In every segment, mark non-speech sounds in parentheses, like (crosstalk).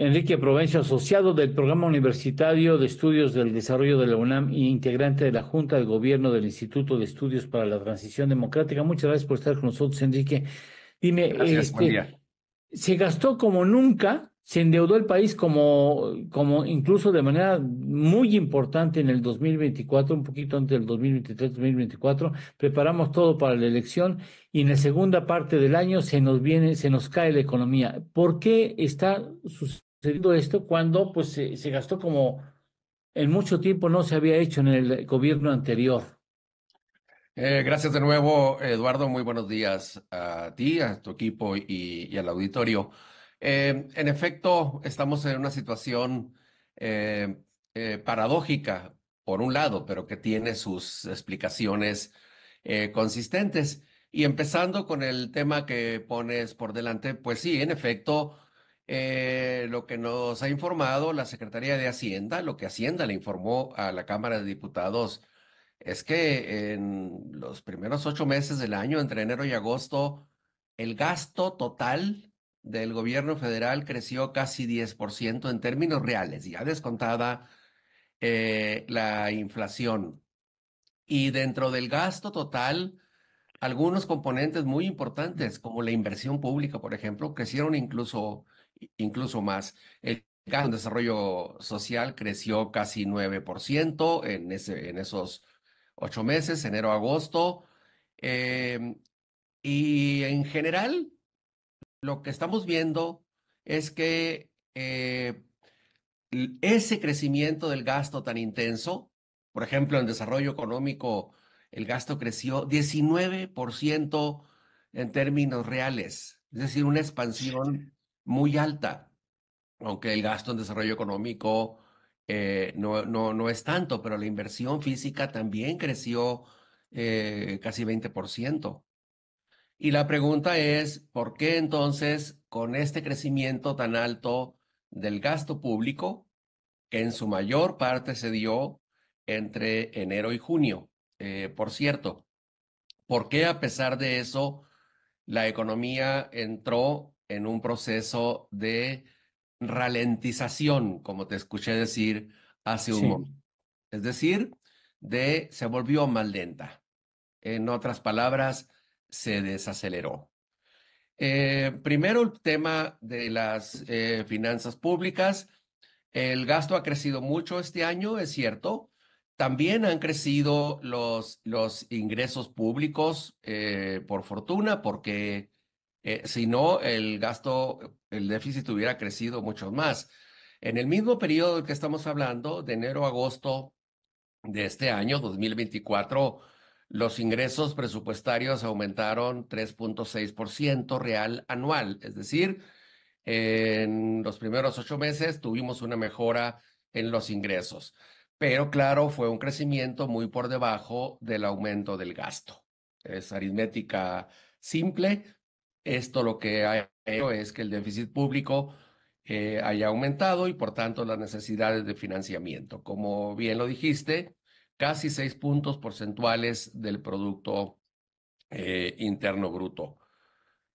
Enrique Provencio, asociado del Programa Universitario de Estudios del Desarrollo de la UNAM e integrante de la Junta de Gobierno del Instituto de Estudios para la Transición Democrática. Muchas gracias por estar con nosotros, Enrique. Dime, este, se gastó como nunca, se endeudó el país como, como incluso de manera muy importante en el 2024, un poquito antes del 2023-2024. Preparamos todo para la elección y en la segunda parte del año se nos viene, se nos cae la economía. ¿Por qué está sucediendo? esto cuando pues se, gastó como en mucho tiempo no se había hecho en el gobierno anterior. Eh, gracias de nuevo, Eduardo. Muy buenos días a ti, a tu equipo y, al auditorio. Eh, en efecto, estamos en una situación eh, paradójica, por un lado, pero que tiene sus explicaciones consistentes. Y empezando con el tema que pones por delante, pues sí, en efecto, eh, lo que nos ha informado la Secretaría de Hacienda, lo que Hacienda le informó a la Cámara de Diputados, es que en los primeros ocho meses del año, entre enero y agosto, el gasto total del gobierno federal creció casi 10% en términos reales, ya descontada eh, la inflación. Y dentro del gasto total, algunos componentes muy importantes, como la inversión pública, por ejemplo, crecieron incluso incluso más. El gasto en desarrollo social creció casi 9% en, ese, en esos ocho meses, enero, agosto. Em, y en general, lo que estamos viendo es que eh, ese crecimiento del gasto tan intenso, por ejemplo, en desarrollo económico, el gasto creció 19% en términos reales, es decir, una expansión muy alta, aunque el gasto en desarrollo económico eh, no, es tanto, pero la inversión física también creció eh, casi 20%. Y la pregunta es, ¿por qué entonces con este crecimiento tan alto del gasto público, que en su mayor parte se dio entre enero y junio? Eh, por cierto, ¿por qué a pesar de eso la economía entró en un proceso de ralentización, como te escuché decir hace un momento. Es decir, de se volvió más lenta. En otras palabras, se desaceleró. Eh, primero, el tema de las eh, finanzas públicas. El gasto ha crecido mucho este año, es cierto. También han crecido los, los ingresos públicos, eh, por fortuna, porque eh, si no, el gasto, el déficit hubiera crecido mucho más. En el mismo periodo que estamos hablando, de enero a agosto de este año, 2024, los ingresos presupuestarios aumentaron 3.6% real anual, es decir, en los primeros ocho meses tuvimos una mejora en los ingresos, pero claro, fue un crecimiento muy por debajo del aumento del gasto. Es aritmética simple, esto lo que ha hecho es que el déficit público eh, haya aumentado y por tanto las necesidades de financiamiento. Como bien lo dijiste, casi seis puntos porcentuales del Producto eh, Interno Bruto.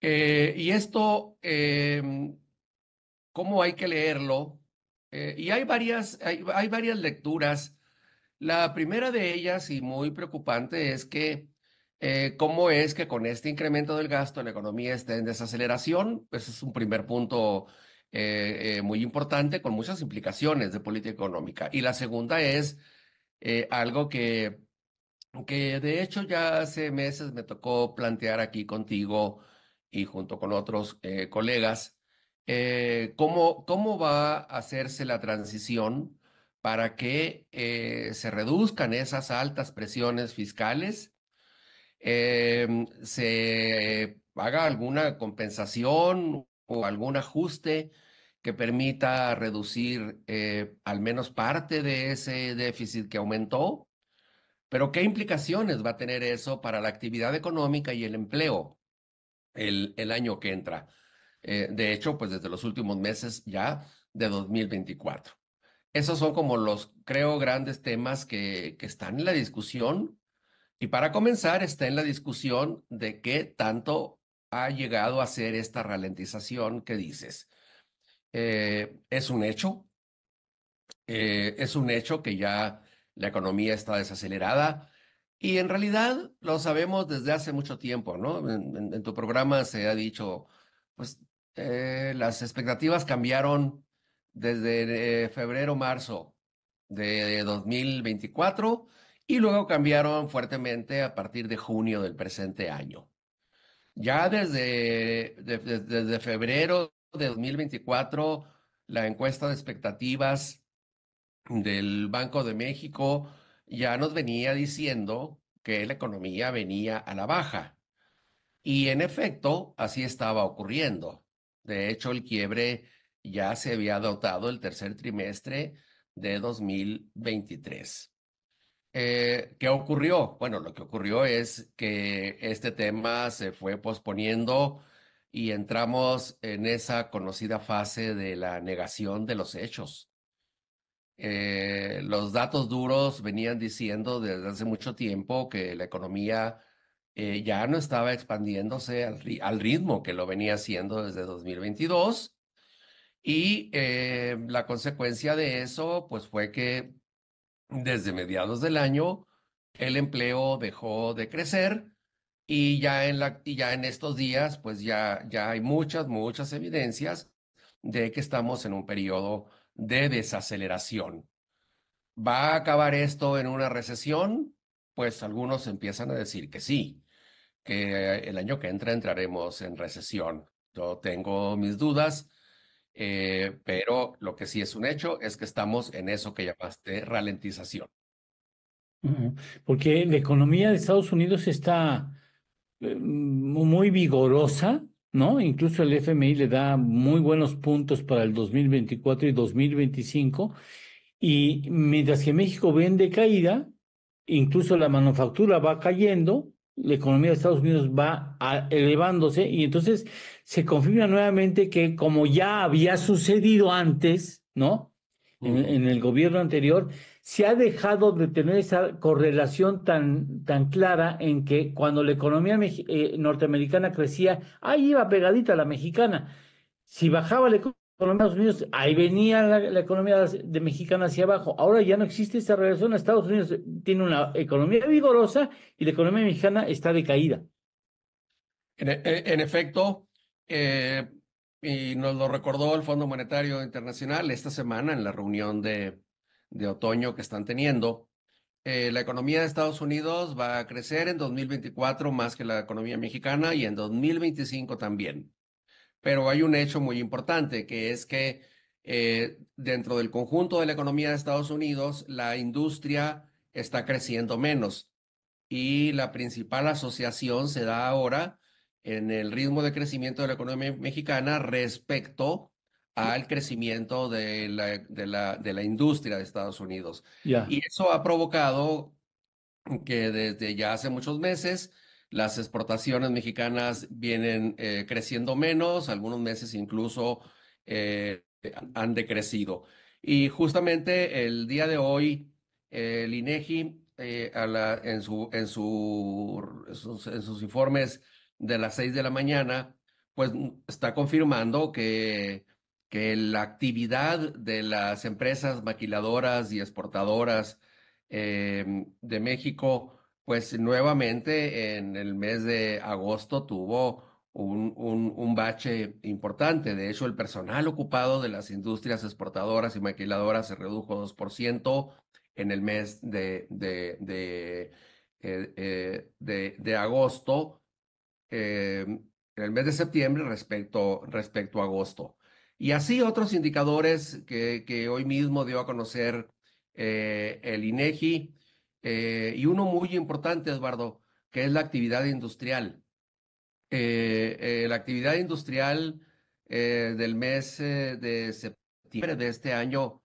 Eh, y esto, em, ¿cómo hay que leerlo? y hay varias, hay varias lecturas. La primera de ellas y muy preocupante es que eh, ¿Cómo es que con este incremento del gasto la economía esté en desaceleración? Ese pues, es un primer punto eh, eh, muy importante con muchas implicaciones de política económica. Y la segunda es algo que, que de hecho ya hace meses me tocó plantear aquí contigo y junto con otros colegas, ¿cómo, ¿cómo va a hacerse la transición para que se reduzcan esas altas presiones fiscales? Em, se haga alguna compensación o algún ajuste que permita reducir eh, al menos parte de ese déficit que aumentó. Pero ¿qué implicaciones va a tener eso para la actividad económica y el empleo el, el año que entra? Eh, de hecho, pues desde los últimos meses ya de 2024. Esos son como los, creo, grandes temas que, que están en la discusión y para comenzar, está en la discusión de qué tanto ha llegado a ser esta ralentización que dices. Eh, es un hecho, eh, es un hecho que ya la economía está desacelerada y en realidad lo sabemos desde hace mucho tiempo, ¿no? En, tu programa se ha dicho, pues eh, las expectativas cambiaron desde febrero, marzo de 2024 y luego cambiaron fuertemente a partir de junio del presente año. Ya desde, desde febrero de 2024, la encuesta de expectativas del Banco de México ya nos venía diciendo que la economía venía a la baja. Y en efecto, así estaba ocurriendo. De hecho, el quiebre ya se había dotado el tercer trimestre de 2023. Eh, ¿Qué ocurrió? Bueno, lo que ocurrió es que este tema se fue posponiendo y entramos en esa conocida fase de la negación de los hechos. Eh, los datos duros venían diciendo desde hace mucho tiempo que la economía eh, ya no estaba expandiéndose al, ritmo que lo venía haciendo desde 2022 y la consecuencia de eso pues fue que desde mediados del año el empleo dejó de crecer y ya en, la, ya en estos días, pues ya, ya hay muchas, muchas evidencias de que estamos en un periodo de desaceleración. ¿Va a acabar esto en una recesión? Pues algunos empiezan a decir que sí, que el año que entra entraremos en recesión. Yo tengo mis dudas eh, pero lo que sí es un hecho es que estamos en eso que llamaste ralentización. Porque la economía de Estados Unidos está eh, muy vigorosa, ¿no? Incluso el FMI le da muy buenos puntos para el 2024 y 2025, y mientras que México vende caída, incluso la manufactura va cayendo, la economía de Estados Unidos va elevándose y entonces se confirma nuevamente que como ya había sucedido antes, ¿no? En, el gobierno anterior, se ha dejado de tener esa correlación tan, tan clara en que cuando la economía eh, norteamericana crecía, ahí iba pegadita la mexicana. Si bajaba la economía, economía los Estados Unidos, ahí venía la, economía de mexicana hacia abajo. Ahora ya no existe esa relación. Estados Unidos tiene una economía vigorosa y la economía mexicana está decaída. En, e, e, efecto, eh, y nos lo recordó el Fondo Monetario Internacional esta semana en la reunión de, otoño que están teniendo, eh, la economía de Estados Unidos va a crecer en 2024 más que la economía mexicana y en 2025 también. Pero hay un hecho muy importante, que es que eh, dentro del conjunto de la economía de Estados Unidos, la industria está creciendo menos y la principal asociación se da ahora en el ritmo de crecimiento de la economía mexicana respecto al crecimiento de la, de la, de la industria de Estados Unidos. Y eso ha provocado que desde ya hace muchos meses las exportaciones mexicanas vienen eh, creciendo menos, algunos meses incluso eh, han decrecido. Y justamente el día de hoy, el INEGI, eh, a la, en, su, en, su, sus, informes de las seis de la mañana, pues mm, está confirmando que la actividad de las empresas maquiladoras y exportadoras de México pues nuevamente en el mes de agosto tuvo un, un, bache importante. De hecho, el personal ocupado de las industrias exportadoras y maquiladoras se redujo 2% en el mes de, de, de, eh, eh, agosto, em, en el mes de septiembre respecto, respecto a agosto. Y así otros indicadores que, que hoy mismo dio a conocer eh, el INEGI eh, y uno muy importante, Eduardo, que es la actividad industrial. Eh, eh, la actividad industrial del mes de septiembre de este año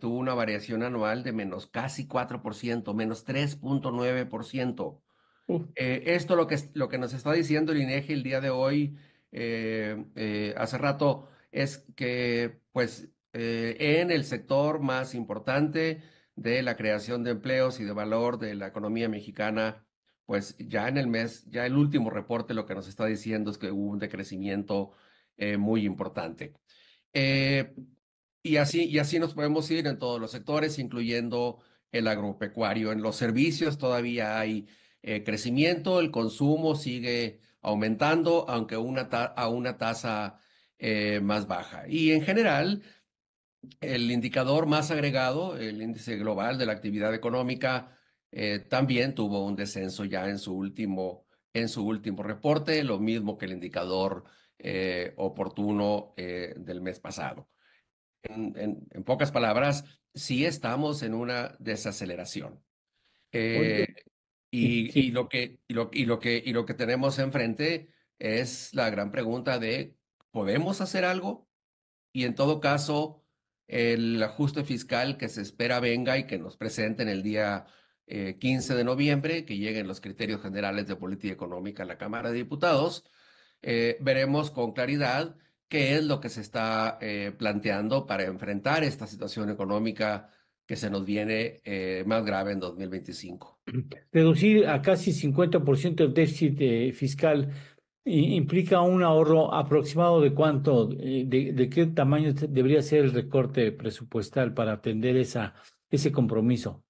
tuvo una variación anual de menos casi 4%, menos 3.9%. Uh. esto lo que, lo que nos está diciendo el INEGI el día de hoy, hace rato, es que pues en el sector más importante, de la creación de empleos y de valor de la economía mexicana, pues ya en el mes, ya el último reporte lo que nos está diciendo es que hubo un decrecimiento eh, muy importante. Eh, y, así, y así nos podemos ir en todos los sectores, incluyendo el agropecuario. En los servicios todavía hay eh, crecimiento, el consumo sigue aumentando, aunque una a una tasa más baja. Y en general, el indicador más agregado, el índice global de la actividad económica, eh, también tuvo un descenso ya en su último, en su último reporte, lo mismo que el indicador eh, oportuno eh, del mes pasado. En, en, en, pocas palabras, sí estamos en una desaceleración. Eh, y, y, lo que, y, lo, y, lo que, y lo que tenemos enfrente es la gran pregunta de, ¿podemos hacer algo? Y en todo caso, el ajuste fiscal que se espera venga y que nos presente en el día 15 eh, de noviembre, que lleguen los criterios generales de política económica a la Cámara de Diputados, eh, veremos con claridad qué es lo que se está eh, planteando para enfrentar esta situación económica que se nos viene eh, más grave en 2025. Reducir a casi 50% el déficit fiscal implica un ahorro aproximado de cuánto, eh, de, qué tamaño debería ser el recorte presupuestal para atender esa, ese compromiso.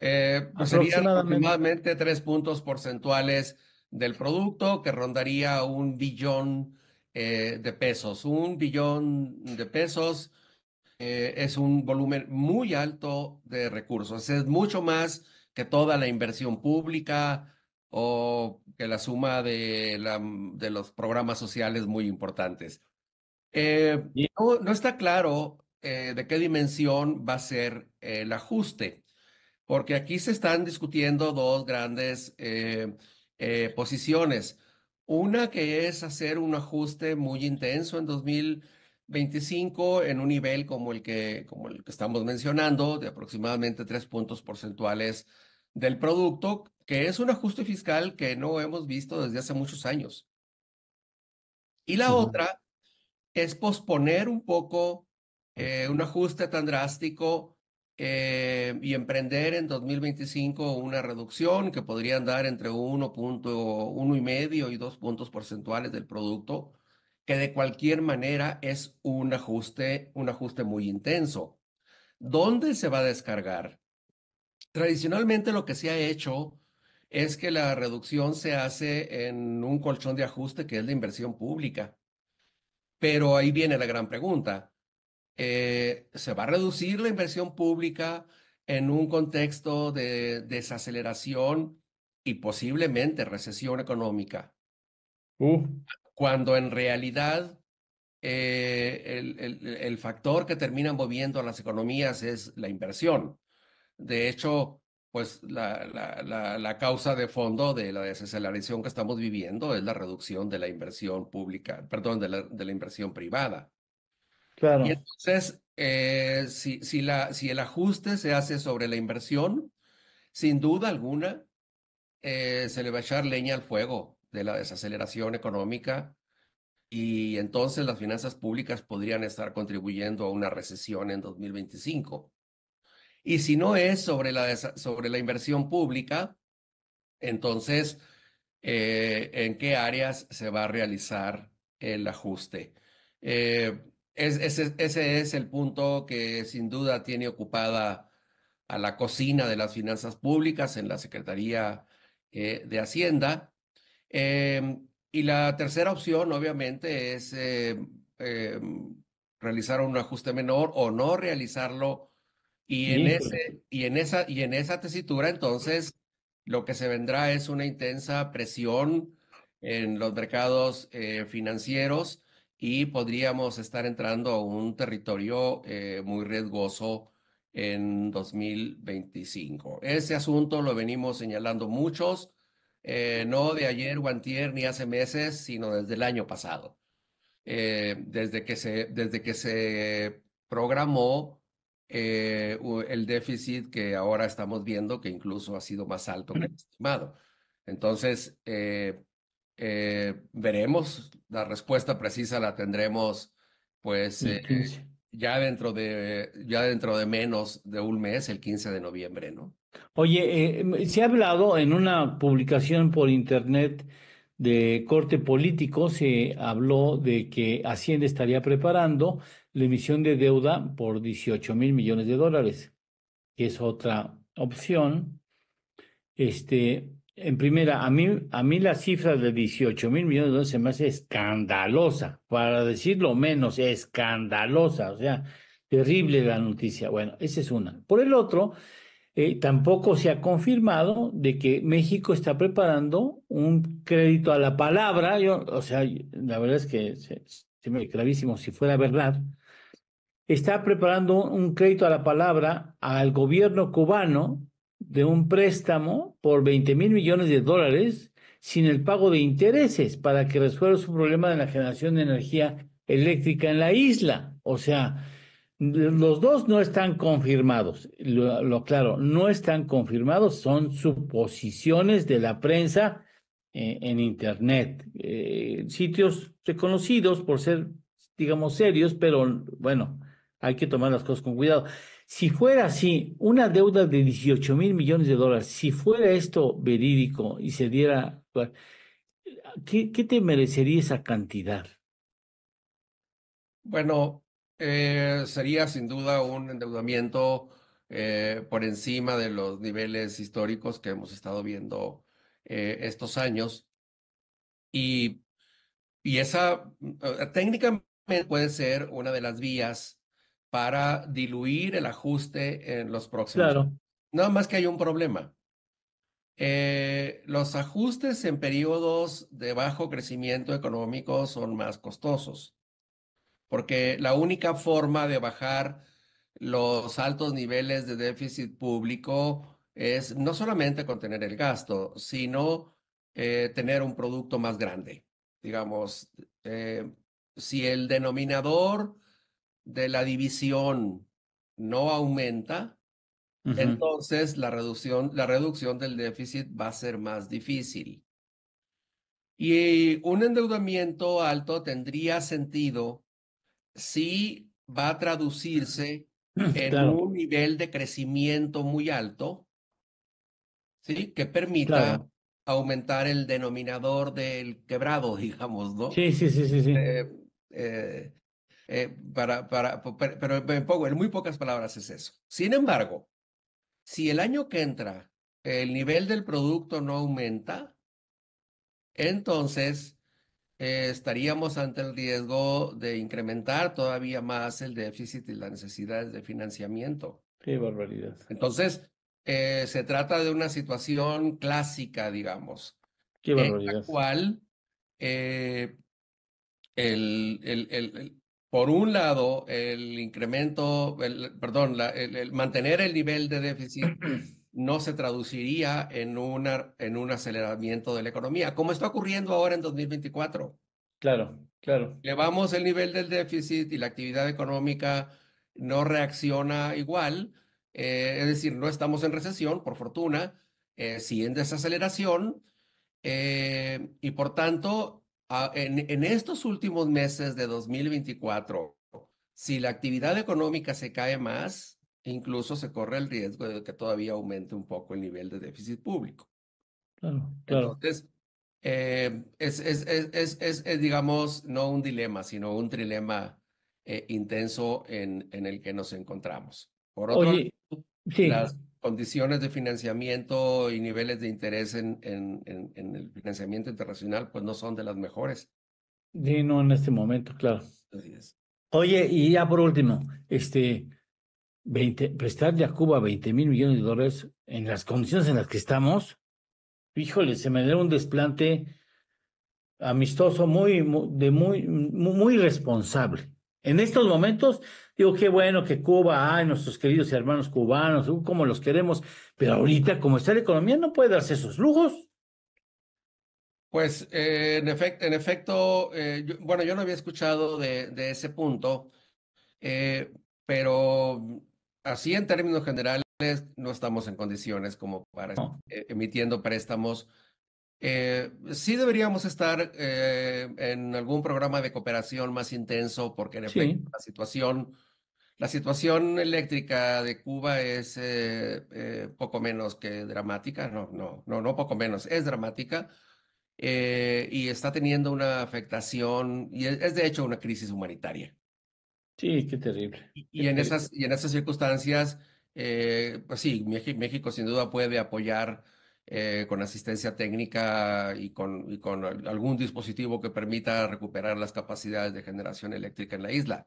Eh, pues serían aproximadamente tres puntos porcentuales del producto que rondaría un billón eh, de pesos. Un billón de pesos eh, es un volumen muy alto de recursos. Es mucho más que toda la inversión pública o que la suma de, la, mm, de los programas sociales muy importantes. Eh, no, no, está claro eh, de qué dimensión va a ser el ajuste, porque aquí se están discutiendo dos grandes eh, eh posiciones. Una que es hacer un ajuste muy intenso en 2025 en un nivel como el que, como el que estamos mencionando, de aproximadamente tres puntos porcentuales del producto, que es un ajuste fiscal que no hemos visto desde hace muchos años. Y la otra es posponer un poco eh, un ajuste tan drástico eh, y emprender en 2025 una reducción que podría andar entre uno y medio y 2 puntos porcentuales del producto, que de cualquier manera es un ajuste, un ajuste muy intenso. ¿Dónde se va a descargar? Tradicionalmente lo que se ha hecho es que la reducción se hace en un colchón de ajuste que es la inversión pública. Pero ahí viene la gran pregunta. Eh, ¿Se va a reducir la inversión pública en un contexto de desaceleración y posiblemente recesión económica? Uh. Cuando en realidad eh, el, el factor que termina moviendo a las economías es la inversión. De hecho, pues la, causa de fondo de la desaceleración que estamos viviendo es la reducción de la inversión pública, perdón, de la, inversión privada. Claro. Y entonces, eh, si, si el ajuste se hace sobre la inversión, sin duda alguna, eh, se le va a echar leña al fuego de la desaceleración económica y entonces las finanzas públicas podrían estar contribuyendo a una recesión en 2025. Y si no es sobre la, sobre la inversión pública, entonces, eh, ¿en qué áreas se va a realizar el ajuste? Eh, ese, es el punto que sin duda tiene ocupada a la cocina de las finanzas públicas en la Secretaría eh, de Hacienda. Em, y la tercera opción, obviamente, es em, realizar un ajuste menor o no realizarlo y en, ese, y, en esa, y en esa tesitura, entonces, lo que se vendrá es una intensa presión en los mercados eh, financieros y podríamos estar entrando a un territorio eh, muy riesgoso en 2025. Ese asunto lo venimos señalando muchos, eh, no de ayer o antier, ni hace meses, sino desde el año pasado. desde, que se, desde que se programó eh, el déficit que ahora estamos viendo, que incluso ha sido más alto que estimado. Entonces, eh, eh, veremos, la respuesta precisa la tendremos pues ya dentro de ya dentro de menos de un mes, el 15 de noviembre, ¿no? Oye, em, se ha hablado en una publicación por internet de corte político se habló de que Hacienda estaría preparando la emisión de deuda por 18 mil millones de dólares, que es otra opción. Este, en primera, a mí, a mí la cifra de 18 mil millones de dólares se me hace escandalosa, para decirlo menos, escandalosa, o sea, terrible la noticia. Bueno, esa es una. Por el otro, eh, tampoco se ha confirmado de que México está preparando un crédito a la palabra. o sea, la verdad es que se, gravísimo, me si fuera verdad. Está preparando un crédito a la palabra al gobierno cubano de un préstamo por 20 mil millones de dólares sin el pago de intereses para que resuelva su problema de la generación de energía eléctrica en la isla. O sea, los dos no están confirmados, lo, claro, no están confirmados, son suposiciones de la prensa eh, en Internet, eh, sitios reconocidos por ser, digamos, serios, pero bueno, hay que tomar las cosas con cuidado. Si fuera así, una deuda de 18 mil millones de dólares, si fuera esto verídico y se diera, qué te merecería esa cantidad? Bueno, eh, sería sin duda un endeudamiento eh, por encima de los niveles históricos que hemos estado viendo eh, estos años. Y, y esa técnicamente puede ser una de las vías para diluir el ajuste en los próximos. Claro. Nada más que hay un problema. los ajustes en periodos de bajo crecimiento económico son más costosos porque la única forma de bajar los altos niveles de déficit público es no solamente contener el gasto, sino eh, tener un producto más grande. Digamos, eh, si el denominador de la división no aumenta, entonces la reducción, la reducción del déficit va a ser más difícil. Y un endeudamiento alto tendría sentido sí va a traducirse (clears throat) en un nivel de crecimiento muy alto, ¿sí? Que permita aumentar el denominador del quebrado, (laughs) digamos, ¿no? Sí, sí, sí, sí. Eh, eh, eh, para, para, pero en muy pocas palabras es eso. Sin embargo, si el año que entra el nivel del producto no aumenta, entonces eh, estaríamos ante el riesgo de incrementar todavía más el déficit y las necesidades de financiamiento. Qué barbaridad. Entonces, eh, se trata de una situación clásica, digamos, Qué en la cual eh, el, el, por un lado, el incremento, perdón, la, mantener el nivel de déficit (clears throat) no se traduciría en, una, en un aceleramiento de la economía, como está ocurriendo ahora en 2024. Claro, claro. Levamos el nivel del déficit y la actividad económica no reacciona igual, eh, es decir, no estamos en recesión, por fortuna, eh, sí en desaceleración, eh, y por tanto, en estos últimos meses de 2024, si la actividad económica se cae más, incluso se corre el riesgo de que todavía aumente un poco el nivel de déficit público. Claro, claro. Entonces, eh, es, es, es, es, digamos, no un dilema, sino un trilema eh, intenso en, en el que nos encontramos. Por otro lado, sí. las condiciones de financiamiento y niveles de interés en, en, en, el financiamiento internacional, pues no son de las mejores. Sí, no en este momento, claro. Oye, y ya por último, este, prestarle a Cuba 20 mil millones de dólares en las condiciones en las que estamos, híjole, se me dio un desplante amistoso muy, de muy, muy responsable. En estos momentos, digo, qué bueno que Cuba, ay, nuestros queridos hermanos cubanos, uh, como los queremos, pero ahorita, como está la economía, no puede darse esos lujos. Pues, eh, en, en efecto, eh, bueno, yo no había escuchado de, ese punto, eh, pero así en términos generales, no estamos en condiciones como para e-, emitiendo préstamos. Eh, sí deberíamos estar eh, en algún programa de cooperación más intenso porque en efecto la situación, la situación eléctrica de Cuba es eh, poco menos que dramática, no, no, no, no poco menos, es dramática y está teniendo una afectación y es de hecho una crisis humanitaria. Sí, qué terrible. Y, en, Esas, y en esas circunstancias, eh, pues sí, México, sin duda puede apoyar eh, con asistencia técnica y con, con algún dispositivo que permita recuperar las capacidades de generación eléctrica en la isla.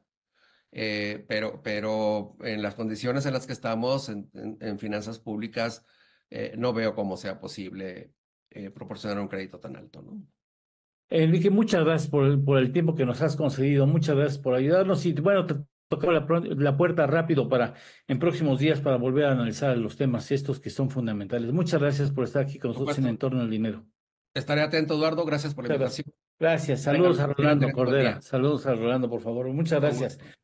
Eh, pero, pero en las condiciones en las que estamos en, finanzas públicas, no veo cómo sea posible proporcionar un crédito tan alto, ¿no? Enrique, muchas gracias por, el tiempo que nos has concedido, muchas gracias por ayudarnos y bueno, te tocamos la, puerta rápido para en próximos días para volver a analizar los temas estos que son fundamentales. Muchas gracias por estar aquí con nosotros en Entorno al Dinero. Estaré atento, Eduardo, gracias por la invitación. Gracias, saludos a Rolando Cordera, saludos a Rolando, por favor, muchas gracias.